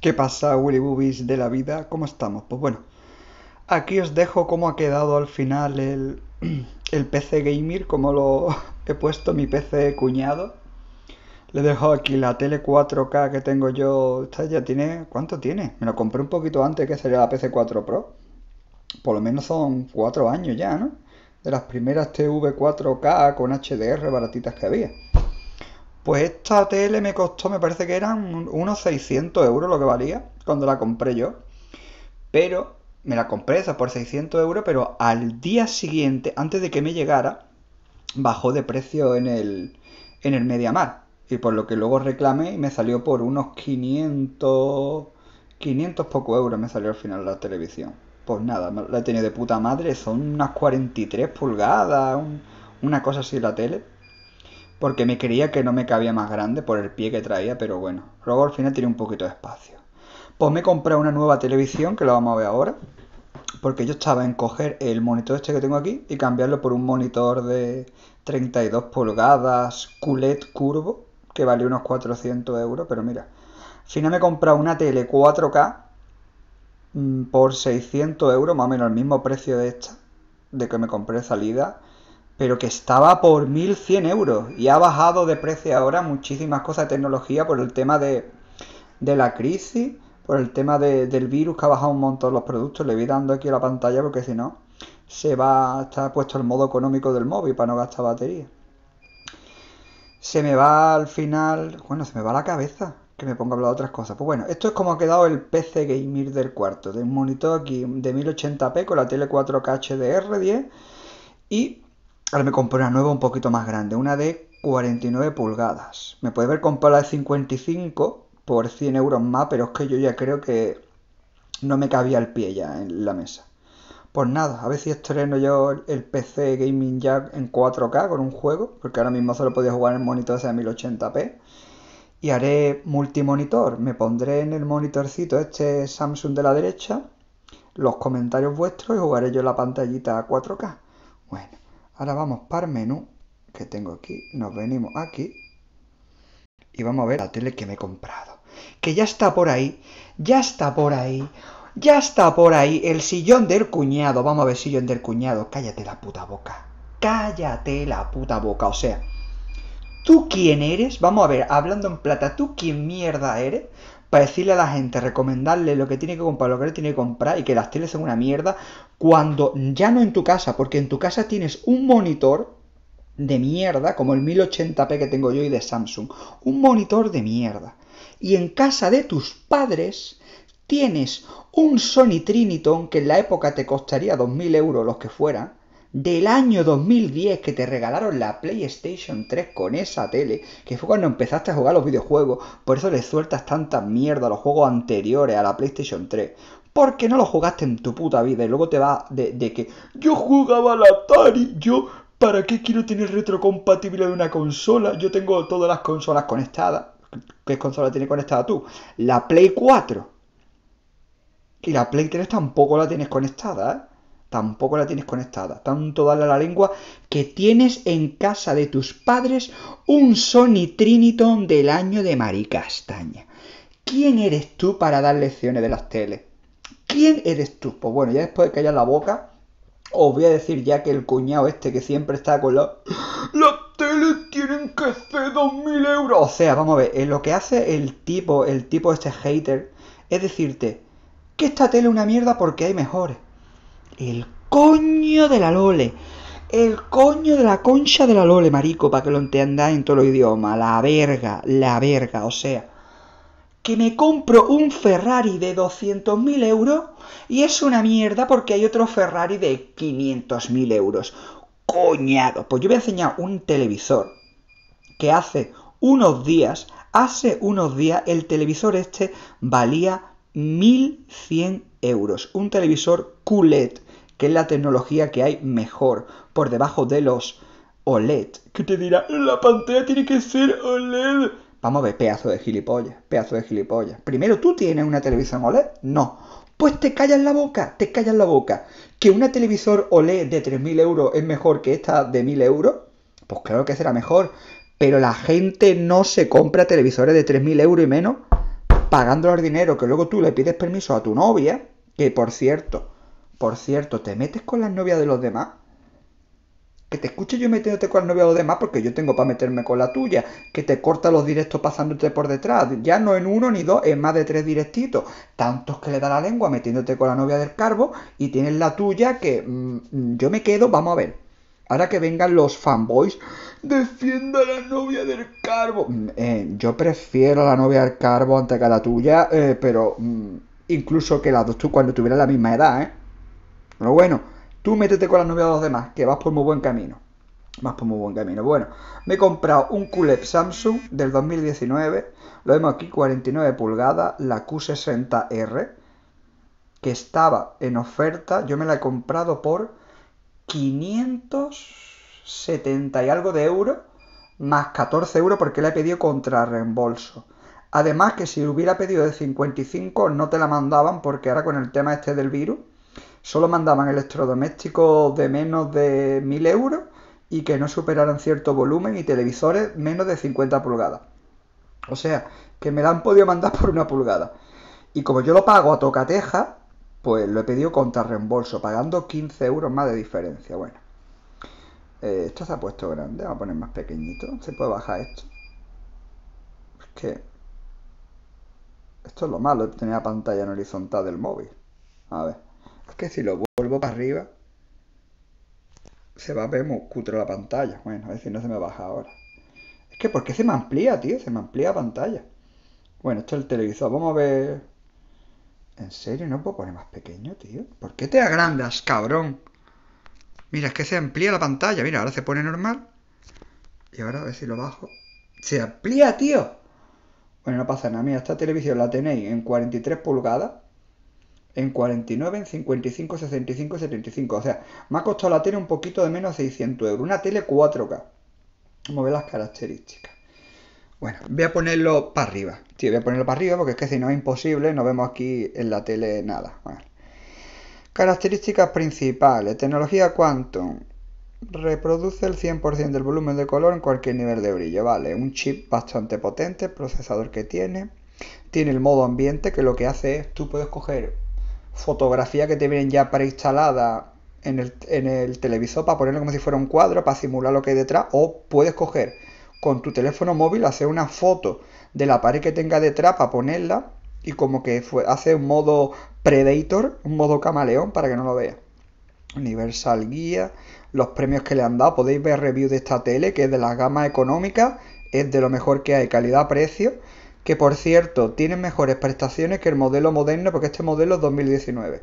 ¿Qué pasa, Willy Boobies de la vida? ¿Cómo estamos? Pues bueno, aquí os dejo cómo ha quedado al final el, el PC Gamer, como lo he puesto mi PC cuñado. Le dejo aquí la tele 4K que tengo yo. Esta ya tiene. ¿Cuánto tiene? Me lo compré un poquito antes que sería la PC 4 Pro. Por lo menos son cuatro años ya, ¿no? De las primeras TV 4K con HDR baratitas que había. Pues esta tele me costó, me parece que eran unos 600 euros lo que valía cuando la compré yo. Pero me la compré esa por 600 euros, pero al día siguiente, antes de que me llegara, bajó de precio en el, en el Mediamar. Y por lo que luego reclamé y me salió por unos 500, 500 poco euros me salió al final la televisión. Pues nada, la he tenido de puta madre, son unas 43 pulgadas, una cosa así la tele porque me creía que no me cabía más grande por el pie que traía, pero bueno, luego al final tiene un poquito de espacio. Pues me compré una nueva televisión, que la vamos a ver ahora, porque yo estaba en coger el monitor este que tengo aquí y cambiarlo por un monitor de 32 pulgadas QLED curvo, que vale unos 400 euros, pero mira, al final me he comprado una tele 4K mm, por 600 euros, más o menos el mismo precio de esta, de que me compré salida pero que estaba por 1100 euros y ha bajado de precio ahora muchísimas cosas de tecnología por el tema de, la crisis, por el tema del virus que ha bajado un montón los productos. Le voy dando aquí a la pantalla porque si no se va a estar puesto el modo económico del móvil para no gastar batería. Se me va al final, bueno, se me va la cabeza que me ponga a hablar de otras cosas. Pues bueno, esto es como ha quedado el PC Gamer del cuarto, de un monitor aquí de 1080p con la tele 4K HDR10 y Ahora me compré una nueva un poquito más grande, una de 49 pulgadas. Me puede haber comprado la de 55 por 100 euros más, pero es que yo ya creo que no me cabía el pie ya en la mesa. Pues nada, a ver si estreno yo el PC Gaming Jack en 4K con un juego, porque ahora mismo solo podía jugar en el monitor de 1080p. Y haré multimonitor, me pondré en el monitorcito este Samsung de la derecha, los comentarios vuestros y jugaré yo la pantallita a 4K. Bueno, Ahora vamos para el menú que tengo aquí. Nos venimos aquí. Y vamos a ver la tele que me he comprado. Que ya está por ahí. Ya está por ahí. Ya está por ahí. El sillón del cuñado. Vamos a ver sillón del cuñado. Cállate la puta boca. Cállate la puta boca. O sea, ¿tú quién eres? Vamos a ver, hablando en plata, ¿tú quién mierda eres? para decirle a la gente, recomendarle lo que tiene que comprar, lo que tiene que comprar y que las teles son una mierda, cuando ya no en tu casa, porque en tu casa tienes un monitor de mierda, como el 1080p que tengo yo y de Samsung, un monitor de mierda. Y en casa de tus padres tienes un Sony Triniton que en la época te costaría 2.000 euros los que fuera, del año 2010 que te regalaron la PlayStation 3 con esa tele, que fue cuando empezaste a jugar los videojuegos, por eso le sueltas tanta mierda a los juegos anteriores a la PlayStation 3. Porque no los jugaste en tu puta vida y luego te va de, que yo jugaba la Atari, yo ¿para qué quiero tener retrocompatibilidad de una consola? Yo tengo todas las consolas conectadas. ¿Qué consola tienes conectada tú? La Play 4. Y la Play 3 tampoco la tienes conectada, ¿eh? tampoco la tienes conectada. Tanto dale la lengua que tienes en casa de tus padres un Sony Triniton del año de maricastaña. ¿Quién eres tú para dar lecciones de las teles? ¿Quién eres tú? Pues bueno, ya después de callar la boca, os voy a decir ya que el cuñado este que siempre está con la... Las teles tienen que ser 2.000 euros. O sea, vamos a ver, eh, lo que hace el tipo, el tipo este hater, es decirte que esta tele es una mierda porque hay mejores el coño de la Lole. El coño de la concha de la Lole, marico, para que lo entiendáis en todo el idioma La verga, la verga, o sea. Que me compro un Ferrari de 200.000 euros y es una mierda porque hay otro Ferrari de 500.000 euros. Coñado. Pues yo voy a enseñar un televisor que hace unos días, hace unos días, el televisor este valía 1.100 euros. Un televisor QLED que es la tecnología que hay mejor por debajo de los OLED. Que te dirá, la pantalla tiene que ser OLED. Vamos a ver, pedazo de gilipollas, pedazo de gilipollas. Primero, ¿tú tienes una televisión OLED? No. Pues te callas la boca, te callas la boca. ¿Que una televisor OLED de 3.000 euros es mejor que esta de 1.000 euros? Pues claro que será mejor. Pero la gente no se compra televisores de 3.000 euros y menos pagándole el dinero que luego tú le pides permiso a tu novia, que por cierto, por cierto, ¿te metes con las novias de los demás? Que te escuche yo metiéndote con las novia de los demás porque yo tengo para meterme con la tuya. Que te corta los directos pasándote por detrás. Ya no en uno ni dos, en más de tres directitos. Tantos que le da la lengua metiéndote con la novia del carbo y tienes la tuya que mm, mm, yo me quedo, vamos a ver. Ahora que vengan los fanboys, defienda a la novia del carbo. Mm, eh, yo prefiero a la novia del carbo antes que a la tuya, eh, pero incluso que las dos tú cuando tuvieras la misma edad, ¿eh? Pero bueno, tú métete con las novedades de los demás, que vas por muy buen camino. Vas por muy buen camino. Bueno, me he comprado un QLED Samsung del 2019. Lo vemos aquí, 49 pulgadas, la Q60R, que estaba en oferta. Yo me la he comprado por 570 y algo de euros, más 14 euros porque la he pedido contra reembolso. Además que si hubiera pedido de 55 no te la mandaban porque ahora con el tema este del virus solo mandaban electrodomésticos de menos de 1000 euros y que no superaran cierto volumen y televisores menos de 50 pulgadas. O sea, que me la han podido mandar por una pulgada. Y como yo lo pago a tocateja, pues lo he pedido contra reembolso, pagando 15 euros más de diferencia. Bueno, eh, esto se ha puesto grande, vamos a poner más pequeñito. Se puede bajar esto. Es que esto es lo malo, tener la pantalla en horizontal del móvil. A ver. Es que si lo vuelvo para arriba, se va a ver muy cutro la pantalla. Bueno, a ver si no se me baja ahora. Es que, ¿por qué se me amplía, tío? Se me amplía la pantalla. Bueno, esto es el televisor. Vamos a ver. ¿En serio? ¿No puedo poner más pequeño, tío? ¿Por qué te agrandas, cabrón? Mira, es que se amplía la pantalla. Mira, ahora se pone normal. Y ahora a ver si lo bajo. ¡Se amplía, tío! Bueno, no pasa nada. Mira, esta televisión la tenéis en 43 pulgadas en 49, en 55, 65, 75. O sea, me ha costado la tele un poquito de menos de 600 euros. Una tele 4K. como ve las características. Bueno, voy a ponerlo para arriba. Sí, voy a ponerlo para arriba porque es que si no es imposible, no vemos aquí en la tele nada. Características principales. Tecnología Quantum. Reproduce el 100% del volumen de color en cualquier nivel de brillo. Vale, un chip bastante potente, procesador que tiene. Tiene el modo ambiente que lo que hace es tú puedes coger fotografía que te vienen ya preinstalada en el, en el televisor para ponerlo como si fuera un cuadro, para simular lo que hay detrás, o puedes coger con tu teléfono móvil, hacer una foto de la pared que tenga detrás para ponerla y como que hace un modo Predator, un modo camaleón para que no lo vea. Universal Guía, los premios que le han dado, podéis ver review de esta tele que es de la gama económica, es de lo mejor que hay, calidad-precio que por cierto tiene mejores prestaciones que el modelo moderno porque este modelo es 2019.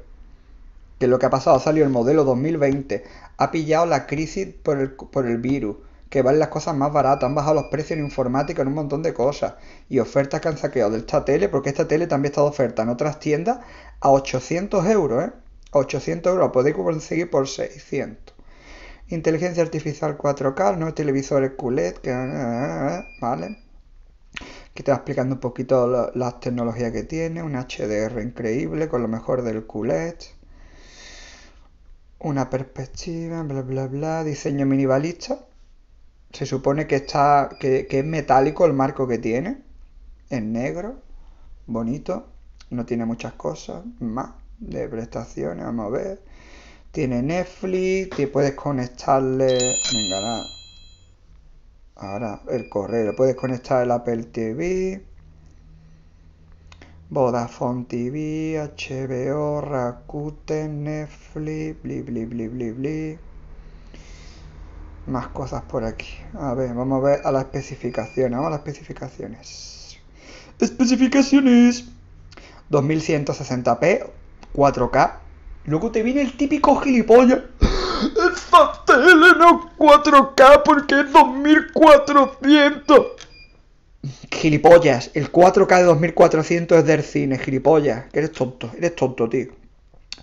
Que lo que ha pasado, salido el modelo 2020, ha pillado la crisis por el, virus, que van las cosas más baratas, han bajado los precios en informática, en un montón de cosas, y ofertas que han saqueado de esta tele, porque esta tele también está de oferta en otras tiendas a 800 euros, 800 ¿eh? euros, podéis conseguir por 600. Inteligencia artificial 4K, no televisores QLED, eh, eh, ¿vale? que te va explicando un poquito las tecnologías que tiene, un HDR increíble con lo mejor del QLED, una perspectiva, bla bla bla, diseño minimalista. Se supone que está que, es metálico el marco que tiene, en negro, bonito, no tiene muchas cosas más de prestaciones, vamos a ver. Tiene Netflix, te puedes conectarle, venga, nada Ahora el correo, puedes conectar el Apple TV, Vodafone TV, HBO, Rakuten, Netflix, bli bli bli bli bli. Más cosas por aquí. A ver, vamos a ver a las especificaciones. Vamos a las especificaciones. Especificaciones. 2160p, 4K. Luego te viene el típico gilipollas esta tele no 4K porque es 2400. Gilipollas, el 4K de 2400 es del cine, gilipollas. Que eres tonto, eres tonto, tío.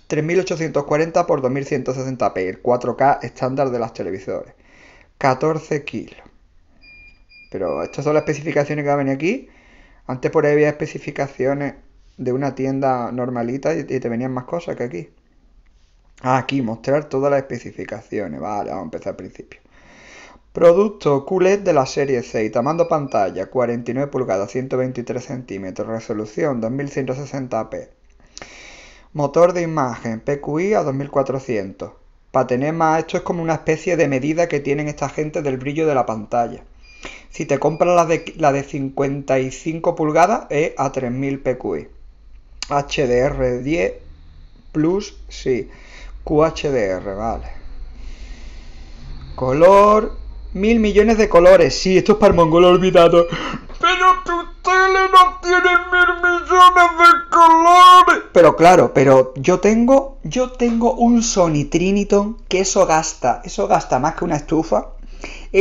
3840 x 2160p, el 4K estándar de las televisores. 14 kilos. Pero estas son las especificaciones que van aquí. Antes por ahí había especificaciones de una tienda normalita y te venían más cosas que aquí aquí, mostrar todas las especificaciones. Vale, vamos a empezar al principio. Producto QLED de la serie 6 tamaño pantalla 49 pulgadas, 123 centímetros, resolución 2160p. Motor de imagen PQI a 2400. Para tener más, esto es como una especie de medida que tienen esta gente del brillo de la pantalla. Si te compras la de, la de 55 pulgadas es a 3000 PQI. HDR10 Plus, sí. QHDR, vale. Color. Mil millones de colores. Sí, esto es para el mongol olvidado. Pero tu tele no tiene mil millones de colores. Pero claro, pero yo tengo. Yo tengo un Sony Triniton que eso gasta. Eso gasta más que una estufa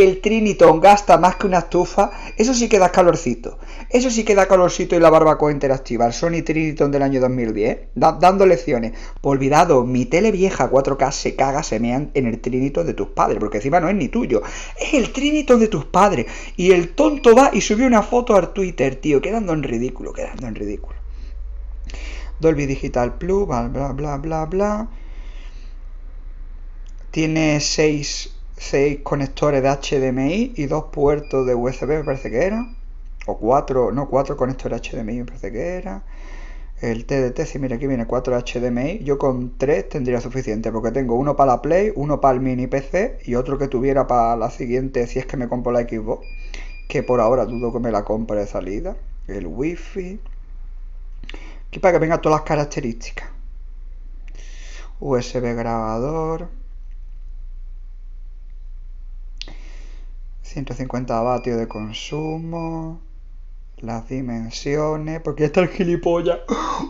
el Triniton gasta más que una estufa, eso sí que da calorcito. Eso sí que da calorcito y la barbacoa interactiva. El Sony Triniton del año 2010, ¿eh? dando lecciones. Pues olvidado, mi tele vieja 4K se caga, se mean en el Triniton de tus padres, porque encima no es ni tuyo. Es el Triniton de tus padres. Y el tonto va y subió una foto al Twitter, tío, quedando en ridículo, quedando en ridículo. Dolby Digital Plus, bla, bla, bla, bla. bla tiene seis... 6 conectores de HDMI y dos puertos de USB, me parece que era. O cuatro, no, cuatro conectores HDMI, me parece que era. El TDT, si mira aquí viene 4 HDMI, yo con 3 tendría suficiente, porque tengo uno para la Play, uno para el mini PC y otro que tuviera para la siguiente, si es que me compro la Xbox, que por ahora dudo que me la compre de salida. El Wi-Fi. Aquí para que vengan todas las características. USB grabador. 150 vatios de consumo. Las dimensiones, porque está el gilipollas.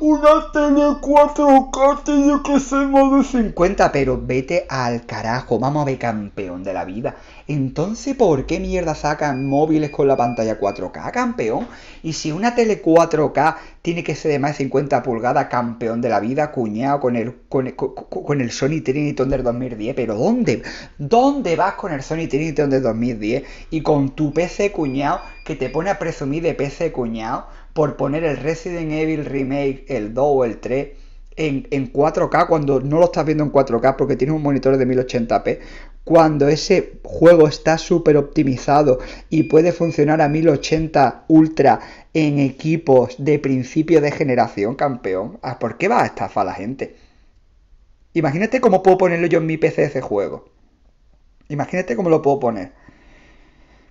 Una tele 4K tiene que ser más de 50, pero vete al carajo. Vamos a ver, campeón de la vida. Entonces, ¿por qué mierda sacan móviles con la pantalla 4K, campeón? Y si una tele 4K tiene que ser de más de 50 pulgadas, campeón de la vida, cuñado, con el, con el, Sony Trinity del 2010, pero ¿dónde? ¿Dónde vas con el Sony Trinity del 2010 y con tu PC cuñado que te pone a presumir de PC cuñado por poner el Resident Evil Remake, el 2 o el 3? en, 4K cuando no lo estás viendo en 4K porque tienes un monitor de 1080p cuando ese juego está súper optimizado y puede funcionar a 1080 ultra en equipos de principio de generación, campeón, ah, ¿por qué va a estafar a la gente? Imagínate cómo puedo ponerlo yo en mi PC ese juego. Imagínate cómo lo puedo poner.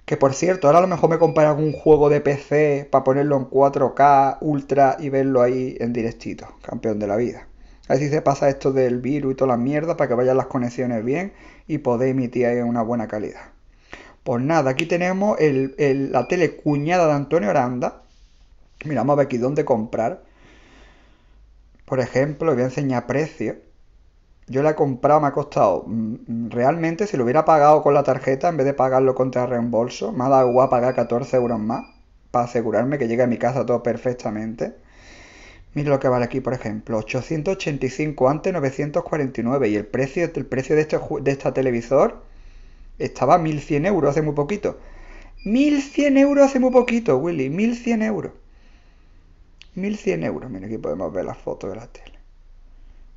Que por cierto, ahora a lo mejor me compraré algún juego de PC para ponerlo en 4K, ultra y verlo ahí en directito. Campeón de la vida. Así se pasa esto del virus y toda la mierda para que vayan las conexiones bien y podáis emitir ahí en una buena calidad. Pues nada, aquí tenemos el, la tele cuñada de Antonio Aranda. Miramos a ver aquí dónde comprar. Por ejemplo, voy a enseñar precio yo la he comprado, me ha costado. Mm, mm, realmente, si lo hubiera pagado con la tarjeta, en vez de pagarlo contra reembolso, me ha dado igual pagar 14 euros más para asegurarme que llegue a mi casa todo perfectamente. Mira lo que vale aquí, por ejemplo, 885 antes 949 y el precio, el precio de, este, de esta televisor estaba a 1100 euros hace muy poquito. 1100 euros hace muy poquito, Willy, 1100 euros. 1100 euros, mira aquí podemos ver las fotos de la tele.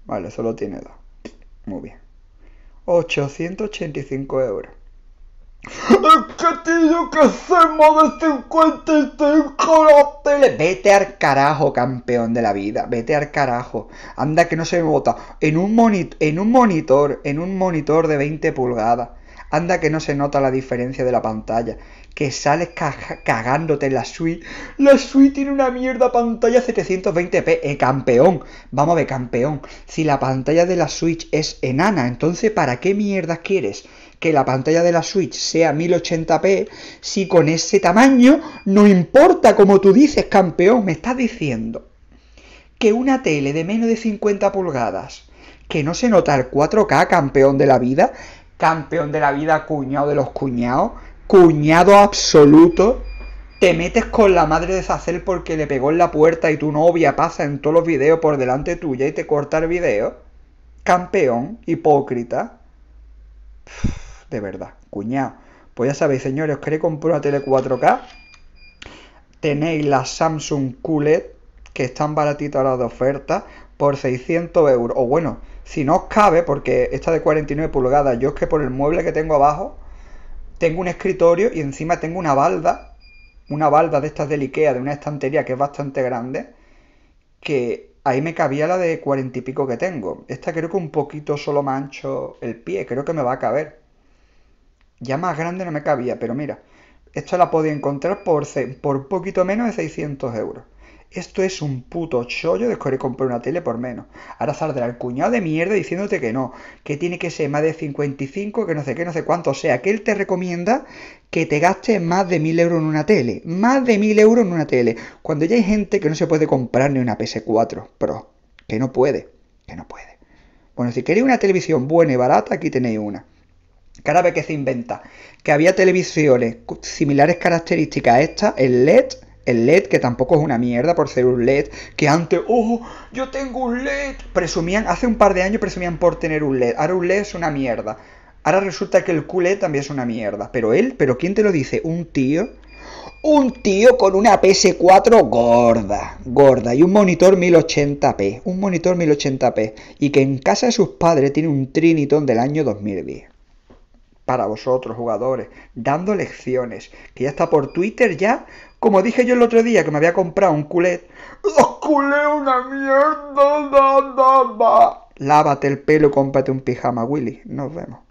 Vale, solo tiene dos. Muy bien. 885 euros. Es que tío, que hacemos de 55 hoteles. Vete al carajo, campeón de la vida. Vete al carajo. Anda que no se me bota. En un, en un monitor, en un monitor de 20 pulgadas. Anda que no se nota la diferencia de la pantalla. Que sales cagándote en la suite. La suite tiene una mierda pantalla 720p. Eh, campeón. Vamos a ver, campeón. Si la pantalla de la Switch es enana, entonces ¿para qué mierdas quieres? que la pantalla de la Switch sea 1080p, si con ese tamaño no importa, como tú dices, campeón, me estás diciendo que una tele de menos de 50 pulgadas, que no se nota el 4K, campeón de la vida, campeón de la vida, cuñado de los cuñados, cuñado absoluto. Te metes con la madre de Sacel porque le pegó en la puerta y tu novia pasa en todos los videos por delante tuya y te corta el video. Campeón, hipócrita. de verdad, cuñado. Pues ya sabéis, señores, queréis comprar una tele 4K. Tenéis la Samsung QLED, que están baratitas las de oferta, por 600 euros. O bueno, si no os cabe, porque esta de 49 pulgadas, yo es que por el mueble que tengo abajo, tengo un escritorio y encima tengo una balda, una balda de estas del Ikea, de una estantería que es bastante grande, que ahí me cabía la de 40 y pico que tengo. Esta creo que un poquito solo mancho el pie, creo que me va a caber. Ya más grande no me cabía, pero mira, esta la podía encontrar por, por poquito menos de 600 euros. Esto es un puto chollo de querer comprar una tele por menos. Ahora saldrá el cuñado de mierda diciéndote que no, que tiene que ser más de 55, que no sé qué, no sé cuánto. sea, que él te recomienda que te gastes más de 1000 euros en una tele. Más de 1000 euros en una tele. Cuando ya hay gente que no se puede comprar ni una PS4 Pro. Que no puede. Que no puede. Bueno, si queréis una televisión buena y barata, aquí tenéis una. Cada vez que se inventa que había televisiones similares características a esta, el LED el LED, que tampoco es una mierda por ser un LED, que antes, oh, yo tengo un LED, presumían, hace un par de años presumían por tener un LED, ahora un LED es una mierda, ahora resulta que el culé e también es una mierda, pero él, pero ¿quién te lo dice? Un tío, un tío con una PS4 gorda, gorda, y un monitor 1080p, un monitor 1080p, y que en casa de sus padres tiene un Triniton del año 2010 para vosotros, jugadores, dando lecciones, que ya está por Twitter ya. Como dije yo el otro día que me había comprado un culet. ¡Los culé, una mierda! Lávate el pelo, cómprate un pijama, Willy. Nos vemos.